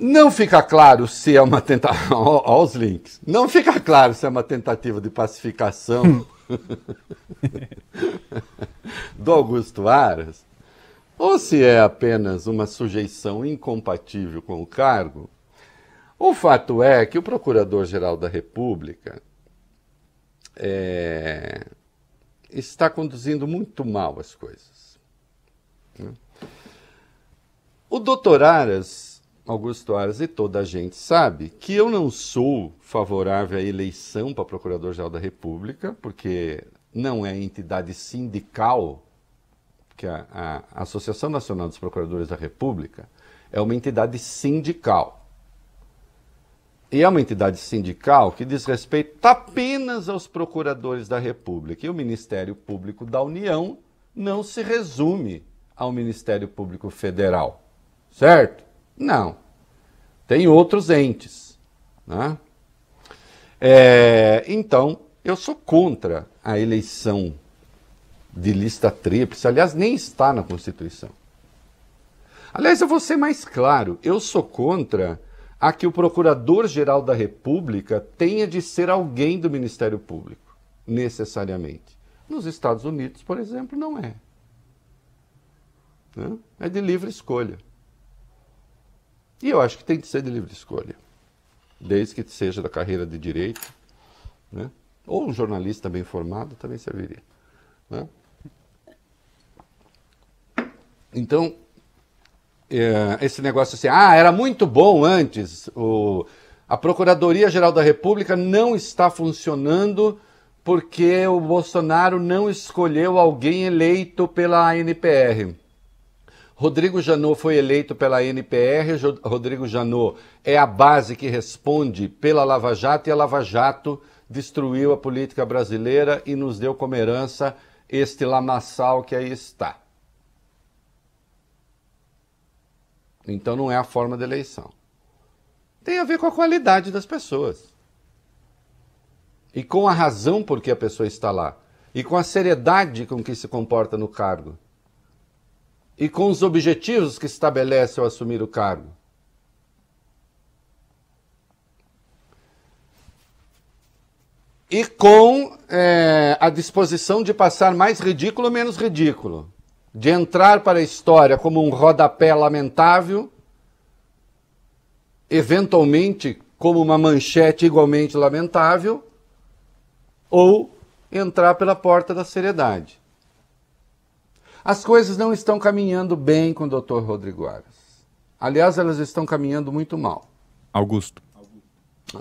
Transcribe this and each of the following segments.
Não fica claro se é uma tentativa. Olha os links. Não fica claro se é uma tentativa de pacificação do Augusto Aras ou se é apenas uma sujeição incompatível com o cargo. O fato é que o Procurador-Geral da República é, está conduzindo muito mal as coisas. Né? O doutor Aras Augusto Aras e toda a gente sabe que eu não sou favorável à eleição para Procurador-Geral da República, porque não é entidade sindical, que é a, a Associação Nacional dos Procuradores da República é uma entidade sindical. E é uma entidade sindical que diz respeito apenas aos procuradores da República. E o Ministério Público da União não se resume ao Ministério Público Federal, certo? Não. Tem outros entes. Né? É, então, eu sou contra a eleição de lista tríplice. Aliás, nem está na Constituição. Aliás, eu vou ser mais claro. Eu sou contra a que o Procurador-Geral da República tenha de ser alguém do Ministério Público, necessariamente. Nos Estados Unidos, por exemplo, não é. Né? É de livre escolha. E eu acho que tem que ser de livre escolha, desde que seja da carreira de direito, né? ou um jornalista bem formado também serviria. Né? Então, é, esse negócio assim, ah, era muito bom antes, o, a Procuradoria-Geral da República não está funcionando porque o Bolsonaro não escolheu alguém eleito pela ANPR. Rodrigo Janot foi eleito pela NPR, Rodrigo Janot é a base que responde pela Lava Jato e a Lava Jato destruiu a política brasileira e nos deu como herança este lamaçal que aí está. Então não é a forma da eleição. Tem a ver com a qualidade das pessoas. E com a razão por que a pessoa está lá. E com a seriedade com que se comporta no cargo e com os objetivos que estabelece ao assumir o cargo. E com é, a disposição de passar mais ridículo, menos ridículo. De entrar para a história como um rodapé lamentável, eventualmente como uma manchete igualmente lamentável, ou entrar pela porta da seriedade. As coisas não estão caminhando bem com o Dr. Rodrigo Aras. Aliás, elas estão caminhando muito mal. Augusto.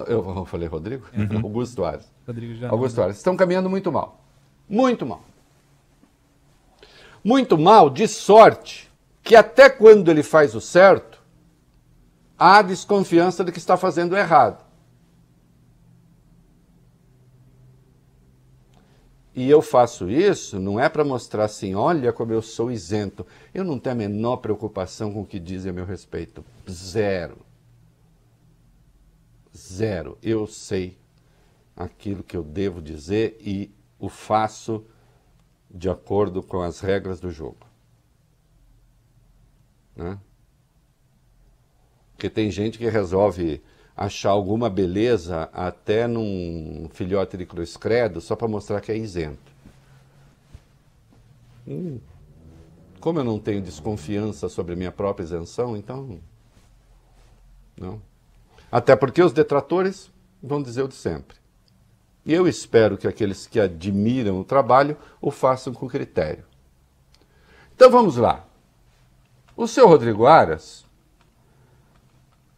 Eu, falei Rodrigo? É. Uhum. Augusto Aras. Rodrigo Augusto Aras. Estão caminhando muito mal. Muito mal. Muito mal, de sorte, que até quando ele faz o certo, há desconfiança de que está fazendo errado. E eu faço isso não é para mostrar assim, olha como eu sou isento. Eu não tenho a menor preocupação com o que dizem a meu respeito. Zero. Zero. Eu sei aquilo que eu devo dizer e o faço de acordo com as regras do jogo. Né? Porque tem gente que resolve achar alguma beleza até num filhote de cruz credo só para mostrar que é isento. Hum. Como eu não tenho desconfiança sobre minha própria isenção, então. Não. Até porque os detratores vão dizer o de sempre. E eu espero que aqueles que admiram o trabalho o façam com critério. Então vamos lá. O seu Rodrigo Aras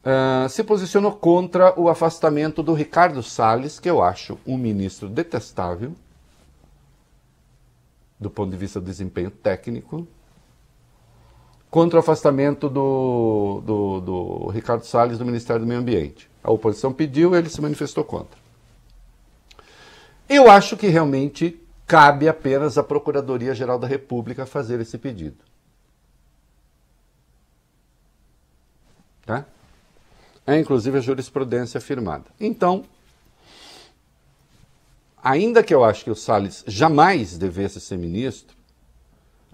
Uh, se posicionou contra o afastamento do Ricardo Salles, que eu acho um ministro detestável, do ponto de vista do desempenho técnico, contra o afastamento do, do, do Ricardo Salles do Ministério do Meio Ambiente. A oposição pediu, ele se manifestou contra. Eu acho que realmente cabe apenas à Procuradoria-Geral da República fazer esse pedido. Tá? É inclusive a jurisprudência afirmada. Então, ainda que eu acho que o Salles jamais devesse ser ministro,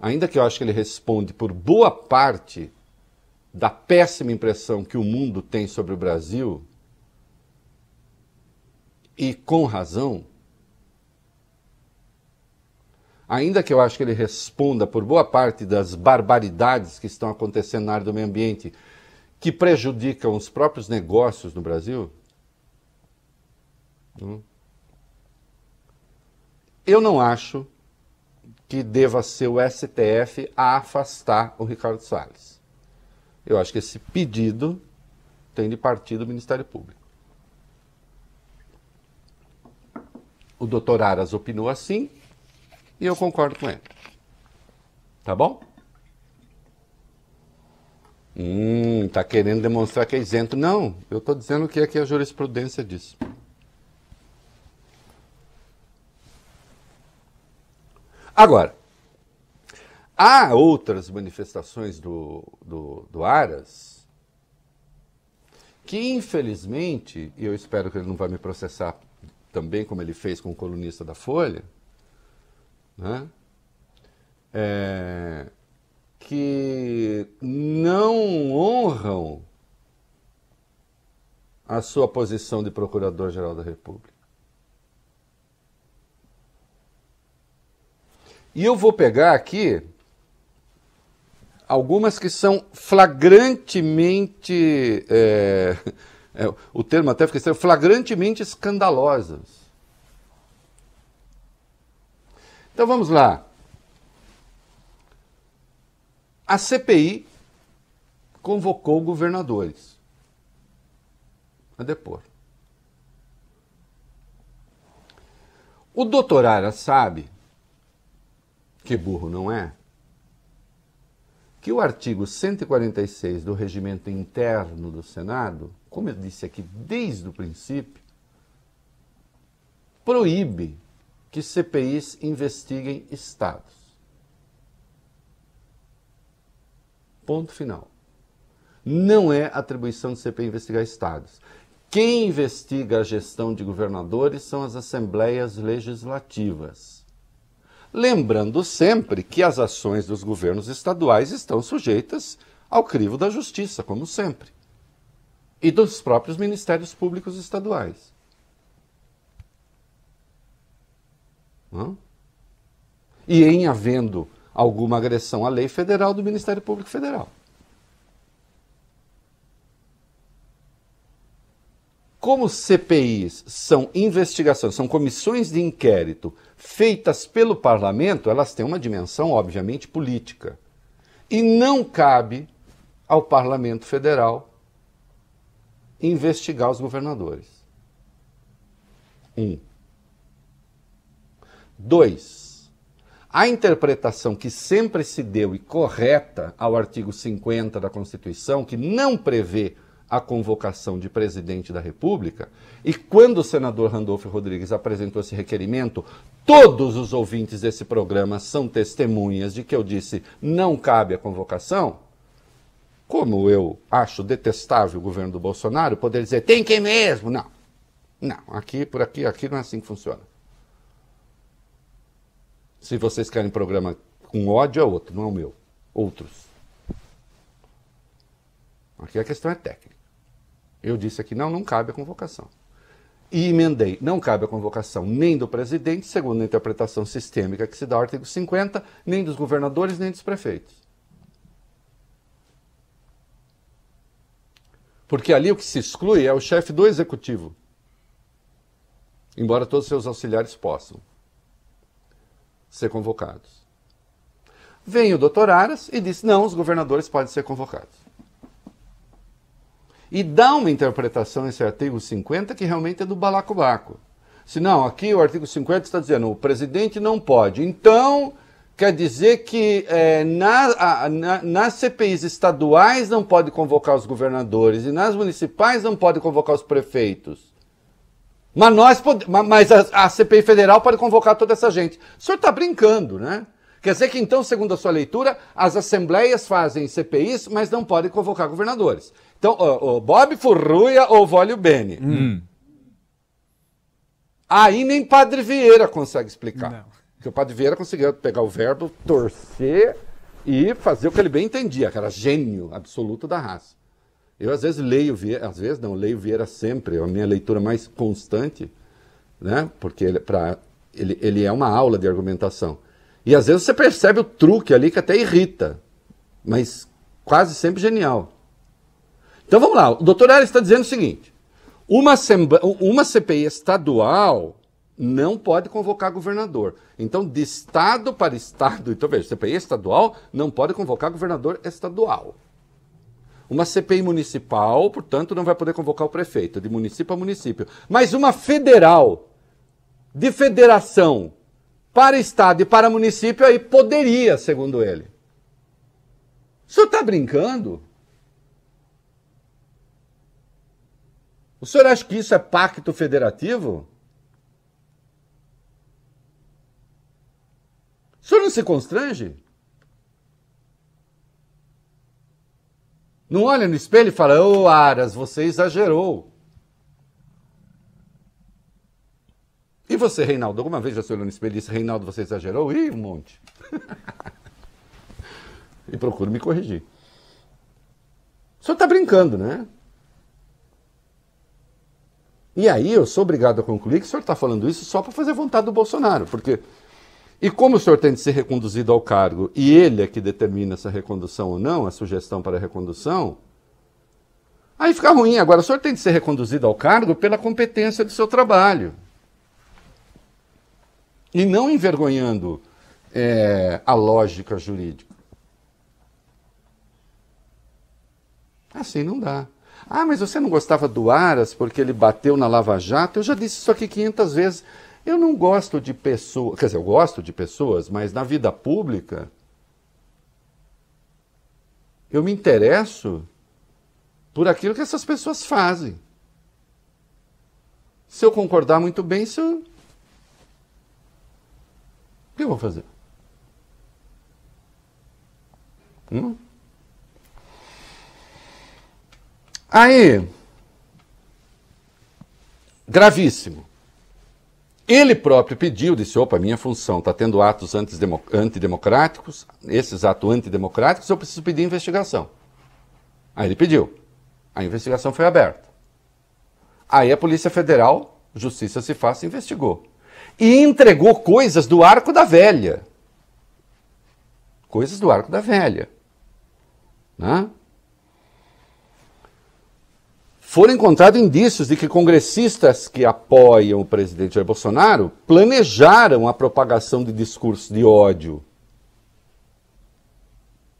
ainda que eu acho que ele responde por boa parte da péssima impressão que o mundo tem sobre o Brasil, e com razão, ainda que eu acho que ele responda por boa parte das barbaridades que estão acontecendo na área do meio ambiente, que prejudicam os próprios negócios no Brasil? Hum? Eu não acho que deva ser o STF a afastar o Ricardo Salles. Eu acho que esse pedido tem de partir do Ministério Público. O doutor Aras opinou assim e eu concordo com ele. Tá bom? Hum, tá querendo demonstrar que é isento. Não, eu estou dizendo que aqui é a jurisprudência diz. Agora, há outras manifestações do, do, do Aras que, infelizmente, e eu espero que ele não vai me processar também, como ele fez com o colunista da Folha, né? É, que não honram a sua posição de Procurador-Geral da República. E eu vou pegar aqui algumas que são flagrantemente. É, é, o termo até fica estranho, flagrantemente escandalosas. Então vamos lá. A CPI convocou governadores a depor. O doutor Ara sabe, que burro não é, que o artigo 146 do regimento interno do Senado, como eu disse aqui desde o princípio, proíbe que CPIs investiguem estados. Ponto final. Não é atribuição do CPI investigar estados. Quem investiga a gestão de governadores são as assembleias legislativas. Lembrando sempre que as ações dos governos estaduais estão sujeitas ao crivo da justiça, como sempre, e dos próprios ministérios públicos estaduais. E em havendo alguma agressão à lei federal do Ministério Público Federal. Como CPIs são investigações, são comissões de inquérito feitas pelo parlamento, elas têm uma dimensão, obviamente, política. E não cabe ao parlamento federal investigar os governadores. Um. Dois a interpretação que sempre se deu e correta ao artigo 50 da Constituição, que não prevê a convocação de presidente da República, e quando o senador Randolfo Rodrigues apresentou esse requerimento, todos os ouvintes desse programa são testemunhas de que eu disse não cabe a convocação. Como eu acho detestável o governo do Bolsonaro, poder dizer tem que mesmo. Não. Não, aqui, por aqui, aqui não é assim que funciona. Se vocês querem programa com ódio, é outro, não é o meu. Outros. Aqui a questão é técnica. Eu disse aqui, não, não cabe a convocação. E emendei, não cabe a convocação nem do presidente, segundo a interpretação sistêmica que se dá ao artigo 50, nem dos governadores, nem dos prefeitos. Porque ali o que se exclui é o chefe do executivo, embora todos os seus auxiliares possam ser convocados. Veio o doutor Aras e disse: não, os governadores podem ser convocados. E dá uma interpretação esse artigo 50 que realmente é do balacobaco. Se não, aqui o artigo 50 está dizendo o presidente não pode. Então, quer dizer que é, na, a, na, nas CPIs estaduais não pode convocar os governadores e nas municipais não pode convocar os prefeitos. Mas, nós pode... Mas a, CPI federal pode convocar toda essa gente. O senhor está brincando, né? Quer dizer que, então, segundo a sua leitura, as assembleias fazem CPIs, mas não podem convocar governadores. Então, o, o Bob Furruia ou Vólio Bene. Hum. hum. Aí nem Padre Vieira consegue explicar. Não. Porque o Padre Vieira conseguia pegar o verbo, torcer e fazer o que ele bem entendia, que era gênio absoluto da raça. Eu às vezes leio Vieira, às vezes não, leio Vieira sempre, é a minha leitura mais constante, né? Porque ele, pra, ele, ele é uma aula de argumentação. E às vezes você percebe o truque ali que até irrita, mas quase sempre genial. Então vamos lá, o doutor Ares está dizendo o seguinte: uma, uma CPI estadual não pode convocar governador. Então, de estado para estado, então veja, CPI estadual não pode convocar governador estadual. Uma CPI municipal, portanto, não vai poder convocar o prefeito, de município a município. Mas uma federal, de federação, para estado e para município, aí poderia, segundo ele. O senhor está brincando? O senhor acha que isso é pacto federativo? O senhor não se constrange? Não olha no espelho e fala: Ô oh, Aras, você exagerou. E você, Reinaldo? Alguma vez já se olhou no espelho e disse: Reinaldo, você exagerou? Ih, um monte. e procuro me corrigir. O senhor está brincando, né? E aí eu sou obrigado a concluir que o senhor está falando isso só para fazer vontade do Bolsonaro, porque e como o senhor tem de ser reconduzido ao cargo e ele é que determina essa recondução ou não, a sugestão para a recondução, aí fica ruim. Agora, o senhor tem de ser reconduzido ao cargo pela competência do seu trabalho. E não envergonhando é, a lógica jurídica. Assim não dá. Ah, mas você não gostava do Aras porque ele bateu na Lava Jato? Eu já disse isso aqui 500 vezes. Eu não gosto de pessoas, quer dizer, eu gosto de pessoas, mas na vida pública eu me interesso por aquilo que essas pessoas fazem. Se eu concordar muito bem, se eu... o que eu vou fazer? Hum? Aí, gravíssimo. Ele próprio pediu, disse: opa, minha função está tendo atos antidemocráticos, esses atos antidemocráticos eu preciso pedir investigação. Aí ele pediu. A investigação foi aberta. Aí a Polícia Federal, Justiça se faça, investigou. E entregou coisas do Arco da Velha. Coisas do Arco da Velha. Né? foram encontrados indícios de que congressistas que apoiam o presidente Jair Bolsonaro planejaram a propagação de discursos de ódio.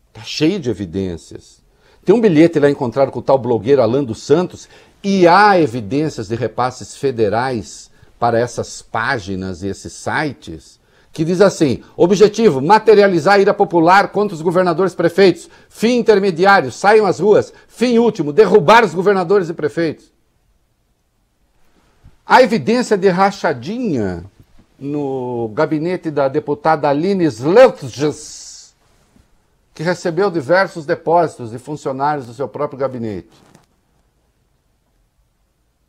Está cheio de evidências. Tem um bilhete lá encontrado com o tal blogueiro Alan dos Santos e há evidências de repasses federais para essas páginas e esses sites que diz assim: objetivo: materializar a ira popular contra os governadores e prefeitos. Fim intermediário: saiam às ruas. Fim último: derrubar os governadores e prefeitos. A evidência de rachadinha no gabinete da deputada Aline Sleutges, que recebeu diversos depósitos de funcionários do seu próprio gabinete,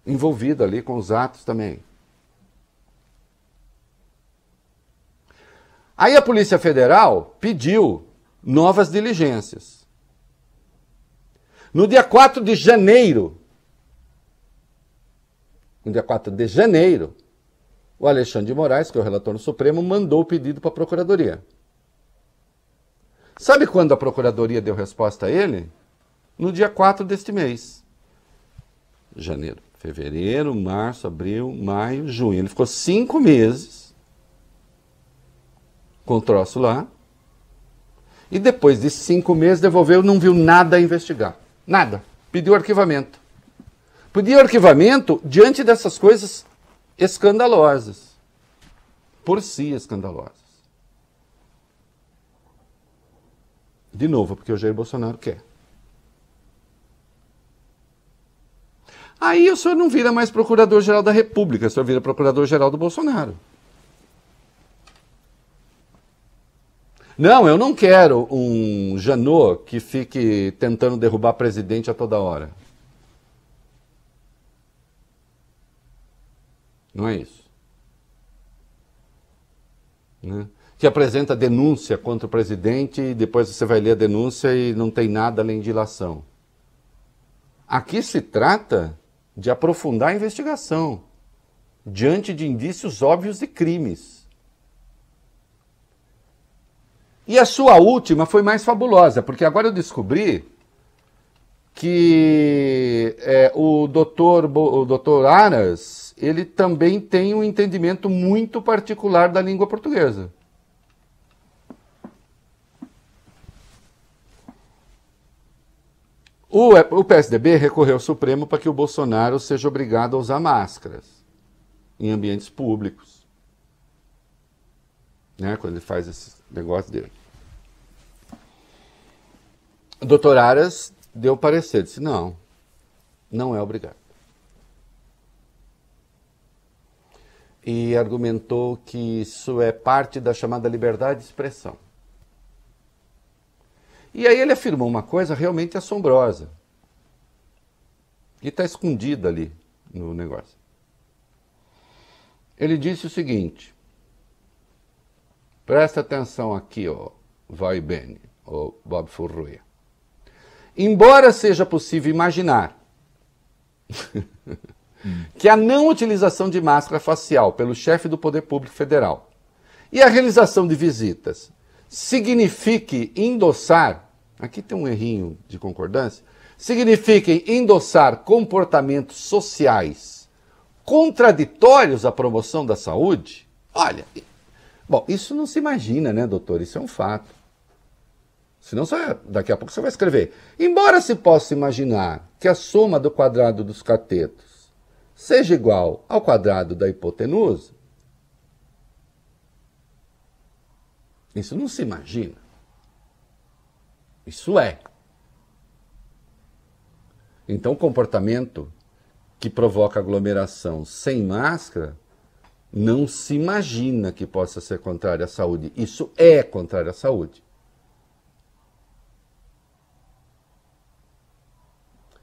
envolvida ali com os atos também. Aí a Polícia Federal pediu novas diligências. No dia 4 de janeiro, no dia 4 de janeiro, o Alexandre de Moraes, que é o relator no Supremo, mandou o pedido para a Procuradoria. Sabe quando a Procuradoria deu resposta a ele? No dia 4 deste mês. Janeiro, fevereiro, março, abril, maio, junho. Ele ficou cinco meses com o troço lá. E depois de cinco meses devolveu, não viu nada a investigar. Nada. Pediu arquivamento. Pediu arquivamento diante dessas coisas escandalosas. Por si escandalosas. De novo, porque o Jair Bolsonaro quer. Aí o senhor não vira mais procurador-geral da República, o senhor vira procurador-geral do Bolsonaro. Não, eu não quero um Janot que fique tentando derrubar presidente a toda hora. Não é isso. Né? Que apresenta denúncia contra o presidente e depois você vai ler a denúncia e não tem nada além de ilação. Aqui se trata de aprofundar a investigação diante de indícios óbvios de crimes. E a sua última foi mais fabulosa, porque agora eu descobri que é, o doutor o doutor Aras ele também tem um entendimento muito particular da língua portuguesa. O, o PSDB recorreu ao Supremo para que o Bolsonaro seja obrigado a usar máscaras em ambientes públicos. Né? Quando ele faz esses Negócio dele. Doutor Aras deu parecer, disse, não, não é obrigado. E argumentou que isso é parte da chamada liberdade de expressão. E aí ele afirmou uma coisa realmente assombrosa, que está escondida ali no negócio. Ele disse o seguinte: Presta atenção aqui, ó, vai bem, ó, Bob Furruia. Embora seja possível imaginar que a não utilização de máscara facial pelo chefe do Poder Público Federal e a realização de visitas signifique endossar, aqui tem um errinho de concordância, signifiquem endossar comportamentos sociais contraditórios à promoção da saúde, olha, Bom, isso não se imagina, né, doutor? Isso é um fato. Senão, não, daqui a pouco você vai escrever. Embora se possa imaginar que a soma do quadrado dos catetos seja igual ao quadrado da hipotenusa, isso não se imagina. Isso é. Então, o comportamento que provoca aglomeração sem máscara não se imagina que possa ser contrário à saúde. Isso é contrário à saúde.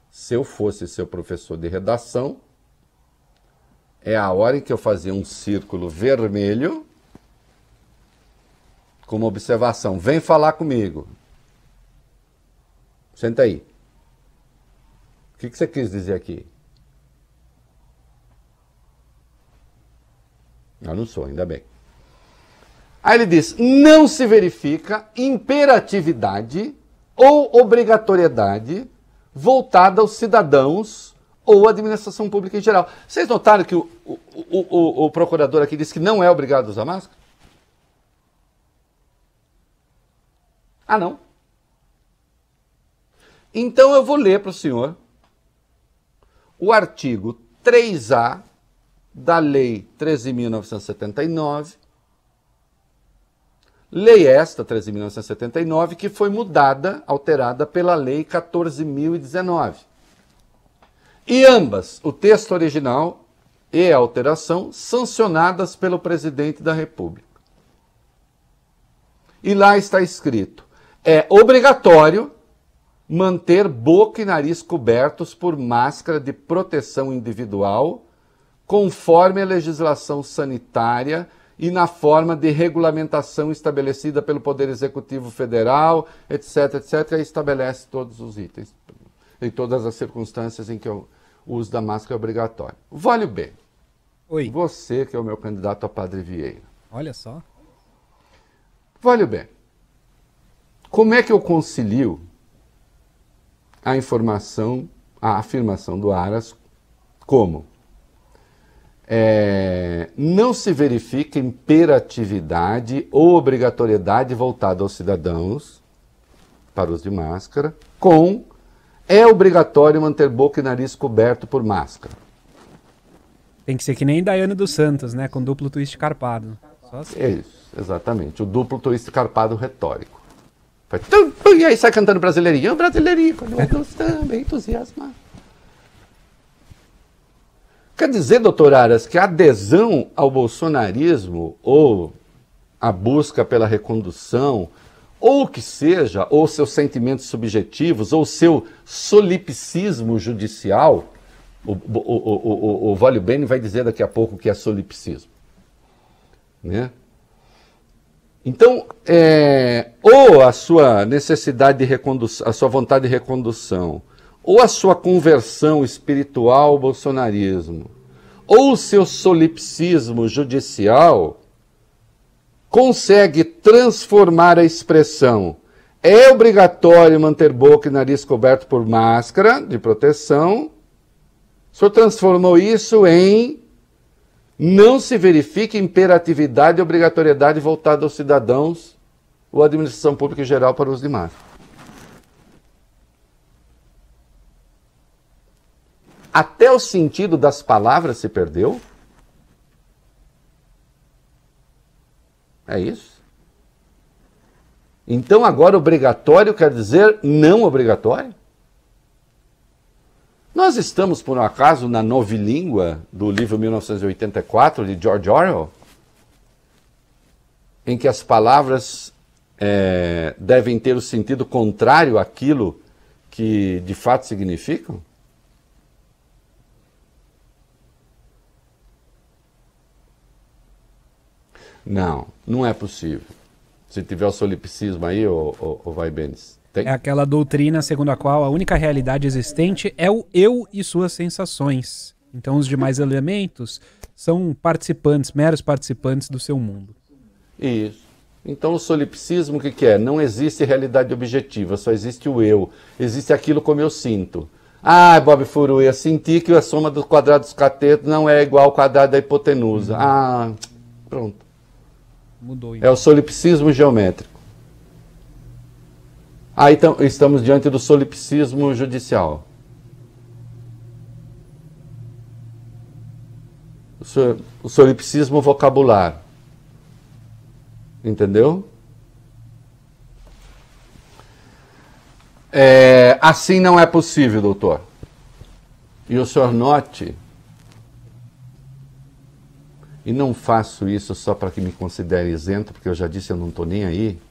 Se eu fosse seu professor de redação, é a hora em que eu fazia um círculo vermelho com uma observação: vem falar comigo. Senta aí. O que, que você quis dizer aqui? Eu ah, não sou, ainda bem. Aí ele diz: não se verifica imperatividade ou obrigatoriedade voltada aos cidadãos ou à administração pública em geral. Vocês notaram que o, o, o, o procurador aqui disse que não é obrigado a usar máscara? Ah, não. Então eu vou ler para o senhor o artigo 3A da Lei 13.979, lei esta, 13.979, que foi mudada, alterada pela Lei 14.019. E ambas, o texto original e a alteração, sancionadas pelo presidente da República. E lá está escrito: é obrigatório manter boca e nariz cobertos por máscara de proteção individual conforme a legislação sanitária e na forma de regulamentação estabelecida pelo Poder Executivo Federal, etc, etc, estabelece todos os itens, em todas as circunstâncias em que o uso da máscara é obrigatório. Vale bem. Oi. Você que é o meu candidato a Padre Vieira. Olha só. Vale bem. Como é que eu concilio a informação, a afirmação do Aras como é, não se verifica imperatividade ou obrigatoriedade voltada aos cidadãos para uso de máscara, com é obrigatório manter boca e nariz coberto por máscara. Tem que ser que nem Daiane dos Santos, né? Com duplo twist carpado. Assim. É isso, exatamente. O duplo twist carpado retórico. E aí sai cantando brasileirinho, brasileirinho, quando eu também entusiasmado. Quer dizer, doutor Aras, que a adesão ao bolsonarismo ou a busca pela recondução, ou que seja, ou seus sentimentos subjetivos, ou seu solipsismo judicial, o, o, o, o, Vale Bene vai dizer daqui a pouco que é solipsismo. Né? Então, é, ou a sua necessidade de recondução, a sua vontade de recondução, ou a sua conversão espiritual ao bolsonarismo, ou seu solipsismo judicial, consegue transformar a expressão é obrigatório manter boca e nariz coberto por máscara de proteção. O senhor transformou isso em não se verifica imperatividade e obrigatoriedade voltada aos cidadãos ou à administração pública em geral para os demais. até o sentido das palavras se perdeu? É isso? Então agora obrigatório quer dizer não obrigatório? Nós estamos, por um acaso, na novilíngua do livro 1984 de George Orwell, em que as palavras é, devem ter o sentido contrário àquilo que de fato significam? Não, não é possível. Se tiver o solipsismo aí, o, o, o vai Benes. Tem? É aquela doutrina segundo a qual a única realidade existente é o eu e suas sensações. Então os demais elementos são participantes, meros participantes do seu mundo. Isso. Então o solipsismo o que, que é? Não existe realidade objetiva, só existe o eu. Existe aquilo como eu sinto. Ah, Bob Furui, eu senti que a soma do quadrado dos catetos não é igual ao quadrado da hipotenusa. Uhum. Ah, pronto. Mudou. Então. É o solipsismo geométrico. Aí ah, então, estamos diante do solipsismo judicial. O solipsismo vocabular. Entendeu? É, assim não é possível, doutor. E o senhor note e não faço isso só para que me considere isento, porque eu já disse eu não estou nem aí.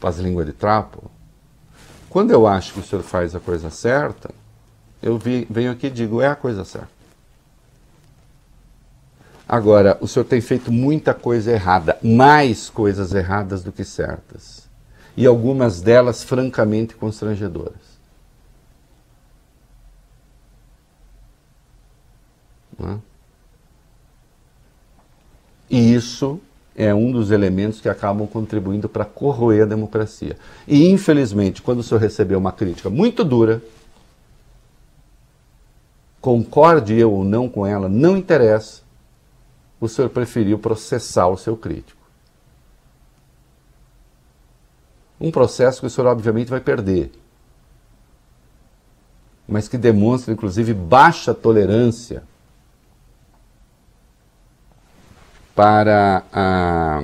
Faz língua de trapo. Quando eu acho que o senhor faz a coisa certa, eu vi, venho aqui e digo, é a coisa certa. Agora, o senhor tem feito muita coisa errada, mais coisas erradas do que certas. E algumas delas francamente constrangedoras. Né? E isso é um dos elementos que acabam contribuindo para corroer a democracia. E, infelizmente, quando o senhor receber uma crítica muito dura, concorde eu ou não com ela, não interessa, o senhor preferiu processar o seu crítico. Um processo que o senhor, obviamente, vai perder, mas que demonstra, inclusive, baixa tolerância para a,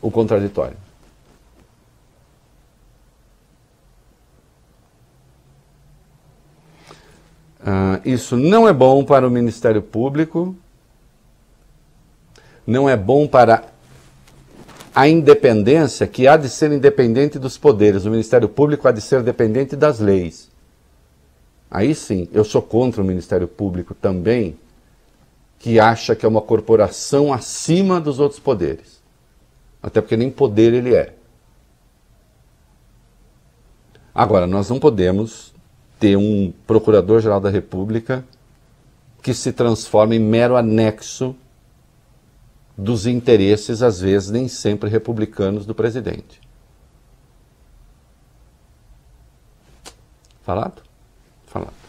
o contraditório. Uh, isso não é bom para o Ministério Público, não é bom para a independência, que há de ser independente dos poderes, o Ministério Público há de ser dependente das leis. Aí sim, eu sou contra o Ministério Público também, que acha que é uma corporação acima dos outros poderes. Até porque nem poder ele é. Agora, nós não podemos ter um Procurador-Geral da República que se transforma em mero anexo dos interesses, às vezes nem sempre republicanos, do presidente. Falado? Falado.